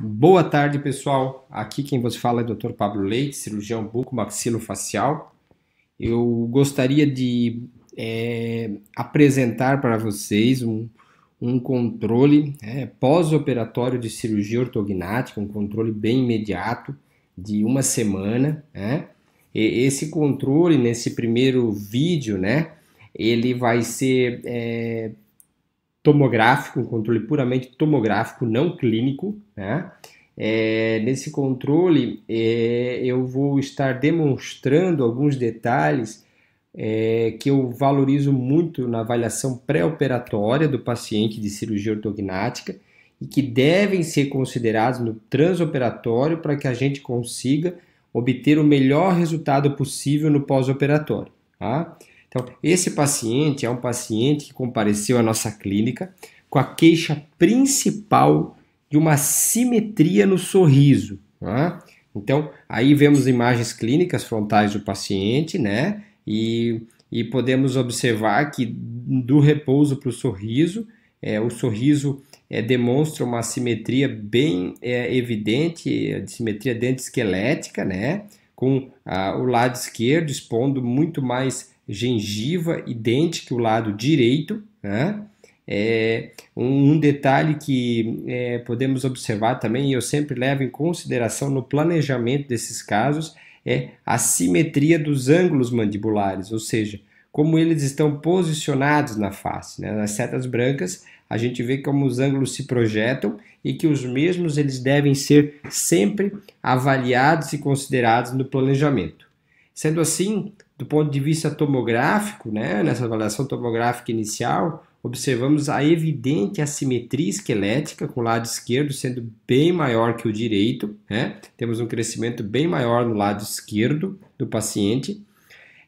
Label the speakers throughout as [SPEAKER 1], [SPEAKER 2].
[SPEAKER 1] Boa tarde, pessoal. Aqui quem vos fala é o Dr. Pablo Leite, cirurgião buco-maxilofacial. Eu gostaria de é, apresentar para vocês um, um controle é, pós-operatório de cirurgia ortognática, um controle bem imediato, de uma semana. Né? esse controle, nesse primeiro vídeo, né, ele vai ser é, tomográfico, um controle puramente tomográfico, não clínico, né? É, nesse controle, é, eu vou estar demonstrando alguns detalhes é, que eu valorizo muito na avaliação pré-operatória do paciente de cirurgia ortognática e que devem ser considerados no transoperatório para que a gente consiga obter o melhor resultado possível no pós-operatório. Tá? Então, esse paciente é um paciente que compareceu à nossa clínica com a queixa principal de uma simetria no sorriso. Né? Então, aí vemos imagens clínicas frontais do paciente, né? E, e podemos observar que do repouso para o sorriso, é, o sorriso é, demonstra uma simetria bem é, evidente, a é, simetria dente esquelética, né? Com a, ah, o lado esquerdo expondo muito mais gengiva e dente, que o lado direito, né? É, um, um detalhe que é, podemos observar também, e eu sempre levo em consideração no planejamento desses casos, é a simetria dos ângulos mandibulares, ou seja, como eles estão posicionados na face. Né? Nas setas brancas, a gente vê como os ângulos se projetam e que os mesmos eles devem ser sempre avaliados e considerados no planejamento. Sendo assim, do ponto de vista tomográfico, né, nessa avaliação tomográfica inicial, observamos a evidente assimetria esquelética com o lado esquerdo sendo bem maior que o direito, né? temos um crescimento bem maior no lado esquerdo do paciente.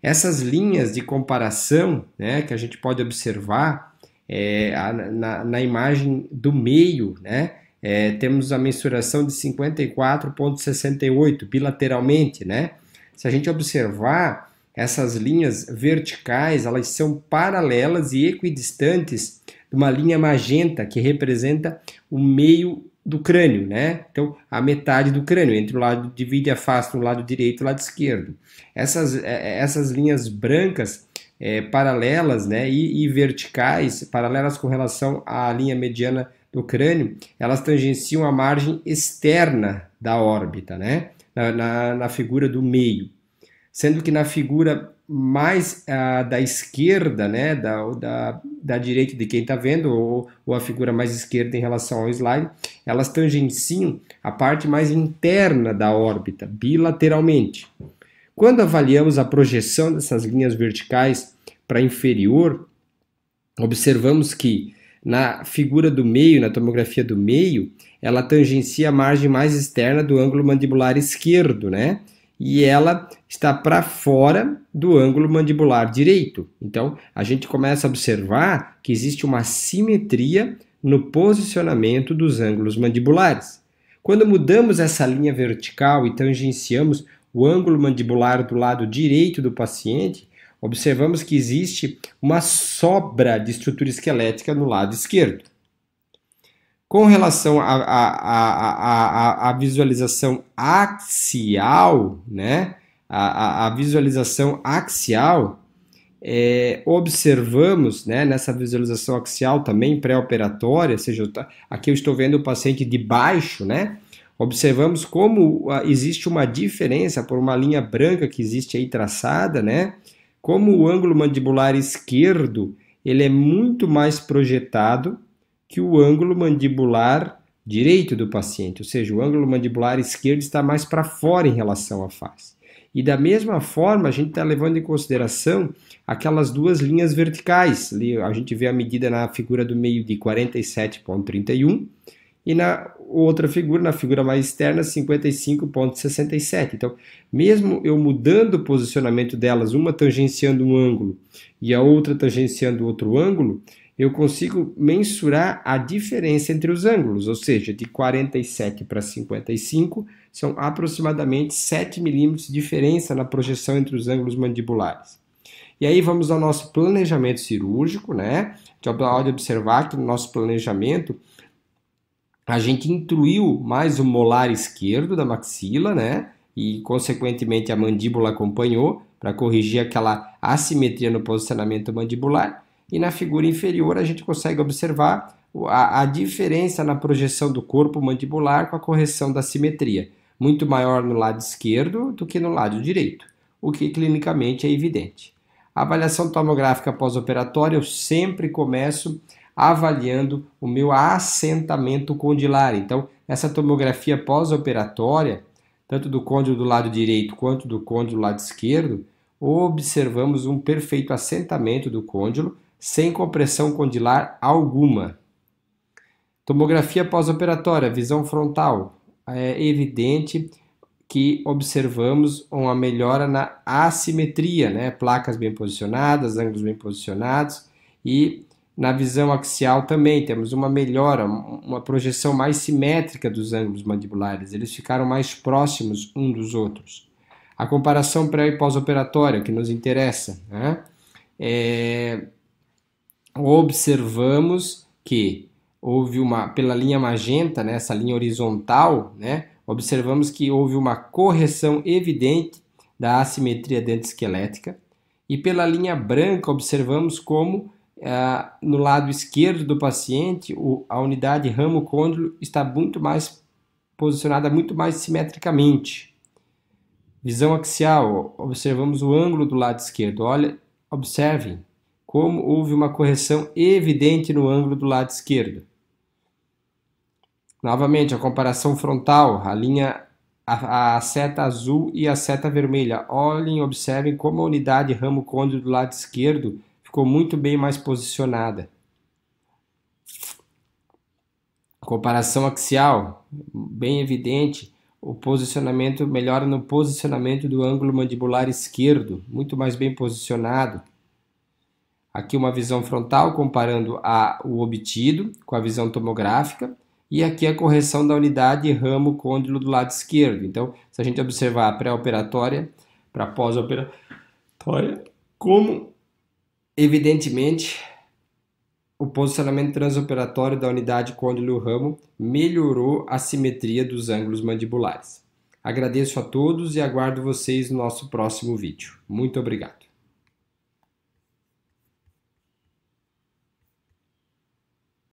[SPEAKER 1] Essas linhas de comparação né, que a gente pode observar é, a, na, na, imagem do meio, né, é, temos a mensuração de 54,68 bilateralmente. Né? Se a gente observar essas linhas verticais, elas são paralelas e equidistantes de uma linha magenta que representa o meio do crânio, né? Então, a metade do crânio, entre o lado, divide a face do lado direito e o lado esquerdo. Essas, eh, eh, essas linhas brancas é, paralelas né, e, e verticais, paralelas com relação à linha mediana do crânio, elas tangenciam a margem externa da órbita, né? Na, na, na, figura do meio sendo que na figura mais uh, da esquerda, né, da, da, da direita de quem está vendo, ou, ou, a figura mais esquerda em relação ao slide, elas tangenciam a parte mais interna da órbita, bilateralmente. Quando avaliamos a projeção dessas linhas verticais para inferior, observamos que na figura do meio, na tomografia do meio, ela tangencia a margem mais externa do ângulo mandibular esquerdo, né? e ela está para fora do ângulo mandibular direito. Então, a gente começa a observar que existe uma simetria no posicionamento dos ângulos mandibulares. Quando mudamos essa linha vertical e tangenciamos o ângulo mandibular do lado direito do paciente, observamos que existe uma sobra de estrutura esquelética no lado esquerdo. Com relação à a, a, a, a, visualização axial, né? A, a, visualização axial, é, observamos né, nessa visualização axial também pré-operatória, ou seja, aqui eu estou vendo o paciente de baixo, né? Observamos como ah, existe uma diferença por uma linha branca que existe aí traçada, né? Como o ângulo mandibular esquerdo ele é muito mais projetado que o ângulo mandibular direito do paciente, ou seja, o ângulo mandibular esquerdo está mais para fora em relação à face. E da mesma forma, a gente está levando em consideração aquelas duas linhas verticais. Ali a gente vê a medida na figura do meio de 47,31 e na outra figura, na figura mais externa, 55,67. Então, mesmo eu mudando o posicionamento delas, uma tangenciando um ângulo e a outra tangenciando outro ângulo, eu consigo mensurar a diferença entre os ângulos, ou seja, de 47 para 55 são aproximadamente 7 milímetros de diferença na projeção entre os ângulos mandibulares. E aí vamos ao nosso planejamento cirúrgico, né? A gente pode observar que no nosso planejamento a gente intruiu mais o molar esquerdo da maxila, né? E consequentemente a mandíbula acompanhou para corrigir aquela assimetria no posicionamento mandibular e na figura inferior a gente consegue observar a, a diferença na projeção do corpo mandibular com a correção da simetria, muito maior no lado esquerdo do que no lado direito, o que clinicamente é evidente. A avaliação tomográfica pós-operatória eu sempre começo avaliando o meu assentamento condilar. Então, essa tomografia pós-operatória, tanto do côndilo do lado direito quanto do côndilo do lado esquerdo, observamos um perfeito assentamento do côndilo sem compressão condilar alguma. Tomografia pós-operatória, visão frontal. É evidente que observamos uma melhora na assimetria, né? placas bem posicionadas, ângulos bem posicionados e na visão axial também temos uma melhora, uma projeção mais simétrica dos ângulos mandibulares, eles ficaram mais próximos um dos outros. A comparação pré e pós-operatória que nos interessa, né? é, observamos que houve uma, pela linha magenta, né, essa linha horizontal, né, observamos que houve uma correção evidente da assimetria dentesquelética e pela linha branca observamos como ah, no lado esquerdo do paciente o, a unidade ramo côndilo está muito mais posicionada muito mais simetricamente. Visão axial, observamos o ângulo do lado esquerdo. Olha, observem, como houve uma correção evidente no ângulo do lado esquerdo. Novamente, a comparação frontal, a linha, a, a seta azul e a seta vermelha. Olhem, observem como a unidade ramo côndilo do lado esquerdo ficou muito bem mais posicionada. Comparação axial, bem evidente, o posicionamento melhora no posicionamento do ângulo mandibular esquerdo, muito mais bem posicionado. Aqui uma visão frontal comparando a, o obtido com a visão tomográfica e aqui a correção da unidade ramo côndilo do lado esquerdo. Então, se a gente observar a pré-operatória para pós-operatória, como evidentemente o posicionamento transoperatório da unidade côndilo ramo melhorou a simetria dos ângulos mandibulares. Agradeço a todos e aguardo vocês no nosso próximo vídeo. Muito obrigado.